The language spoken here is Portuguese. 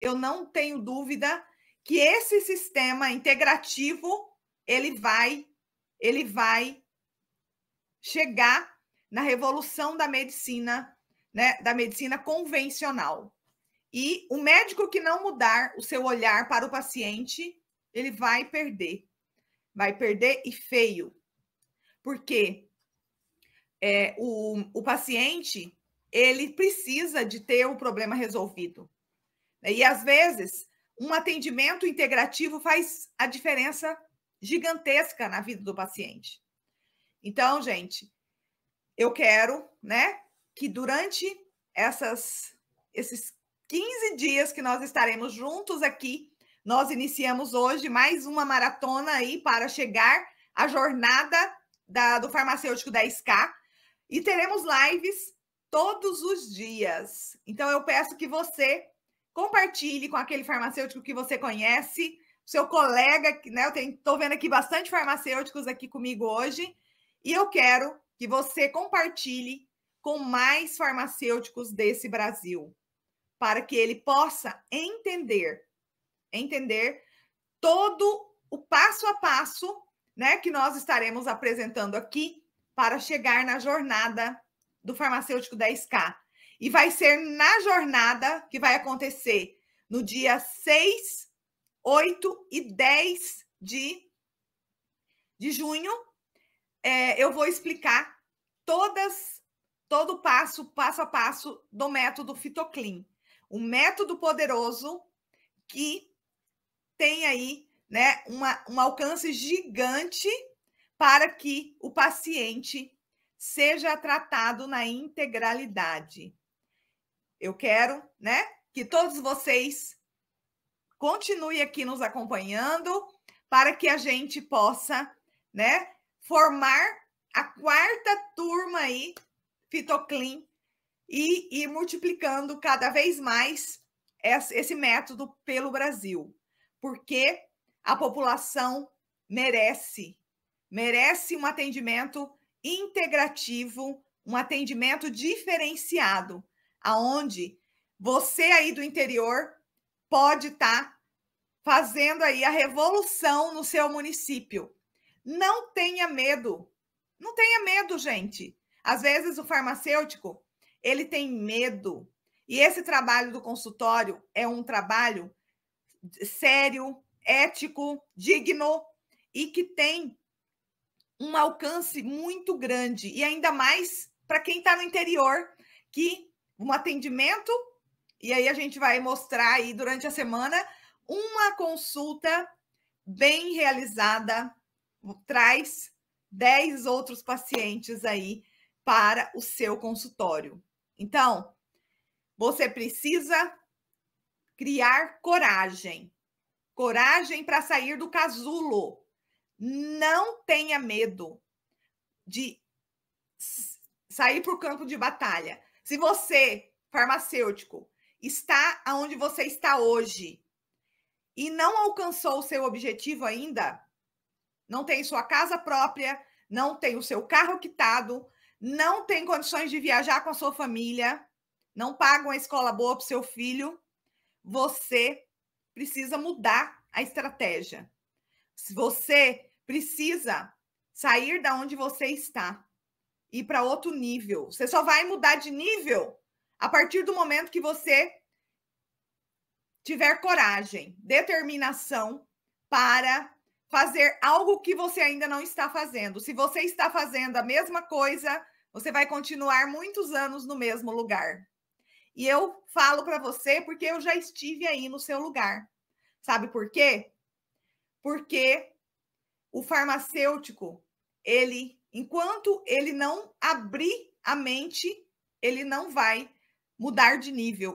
eu não tenho dúvida que esse sistema integrativo ele vai ele vai chegar na revolução da medicina, né, da medicina convencional. E o médico que não mudar o seu olhar para o paciente, ele vai perder. Vai perder e feio. Porque é, o, o paciente, ele precisa de ter o problema resolvido. Né? E às vezes, um atendimento integrativo faz a diferença gigantesca na vida do paciente. Então, gente, eu quero, né, que durante essas esses 15 dias que nós estaremos juntos aqui, nós iniciamos hoje mais uma maratona aí para chegar à jornada da, do farmacêutico 10K e teremos lives todos os dias. Então eu peço que você Compartilhe com aquele farmacêutico que você conhece, seu colega, né? Eu estou vendo aqui bastante farmacêuticos aqui comigo hoje. E eu quero que você compartilhe com mais farmacêuticos desse Brasil, para que ele possa entender, entender todo o passo a passo, né, que nós estaremos apresentando aqui para chegar na jornada do farmacêutico 10K. E vai ser na jornada que vai acontecer no dia 6, 8 e 10 de, de junho. É, eu vou explicar todas, todo passo, passo a passo do método Fitoclin. Um método poderoso que tem aí né, uma, um alcance gigante para que o paciente seja tratado na integralidade. Eu quero, né, que todos vocês continuem aqui nos acompanhando para que a gente possa, né, formar a quarta turma aí Fitoclin e ir multiplicando cada vez mais esse método pelo Brasil, porque a população merece, merece um atendimento integrativo, um atendimento diferenciado aonde você aí do interior pode estar tá fazendo aí a revolução no seu município. Não tenha medo. Não tenha medo, gente. Às vezes o farmacêutico, ele tem medo. E esse trabalho do consultório é um trabalho sério, ético, digno e que tem um alcance muito grande e ainda mais para quem está no interior que um atendimento, e aí a gente vai mostrar aí durante a semana uma consulta bem realizada traz 10 outros pacientes aí para o seu consultório. Então, você precisa criar coragem. Coragem para sair do casulo. Não tenha medo de sair para o campo de batalha. Se você, farmacêutico, está aonde você está hoje e não alcançou o seu objetivo ainda, não tem sua casa própria, não tem o seu carro quitado, não tem condições de viajar com a sua família, não paga uma escola boa para o seu filho, você precisa mudar a estratégia. Você precisa sair da onde você está ir para outro nível. Você só vai mudar de nível a partir do momento que você tiver coragem, determinação para fazer algo que você ainda não está fazendo. Se você está fazendo a mesma coisa, você vai continuar muitos anos no mesmo lugar. E eu falo para você porque eu já estive aí no seu lugar. Sabe por quê? Porque o farmacêutico ele, enquanto ele não abrir a mente, ele não vai mudar de nível.